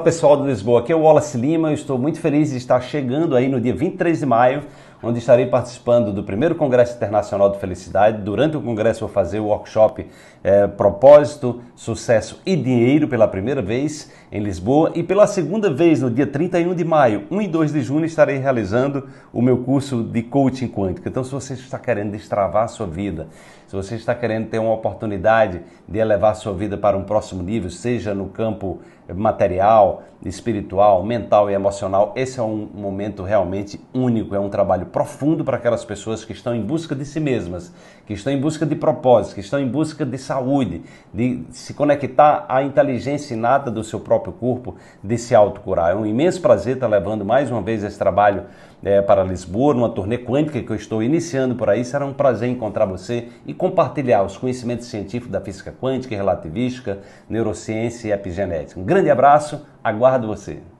Olá pessoal do Lisboa, aqui é o Wallace Lima, eu estou muito feliz de estar chegando aí no dia 23 de maio onde estarei participando do primeiro Congresso Internacional de Felicidade. Durante o congresso, vou fazer o workshop é, Propósito, Sucesso e Dinheiro pela primeira vez em Lisboa. E pela segunda vez, no dia 31 de maio, 1 e 2 de junho, estarei realizando o meu curso de coaching quântico. Então, se você está querendo destravar a sua vida, se você está querendo ter uma oportunidade de elevar a sua vida para um próximo nível, seja no campo material, espiritual, mental e emocional, esse é um momento realmente único, é um trabalho profundo para aquelas pessoas que estão em busca de si mesmas, que estão em busca de propósitos, que estão em busca de saúde, de se conectar à inteligência inata do seu próprio corpo, de se autocurar. É um imenso prazer estar levando mais uma vez esse trabalho é, para Lisboa, numa turnê quântica que eu estou iniciando por aí. Será um prazer encontrar você e compartilhar os conhecimentos científicos da física quântica e relativística, neurociência e epigenética. Um grande abraço, aguardo você.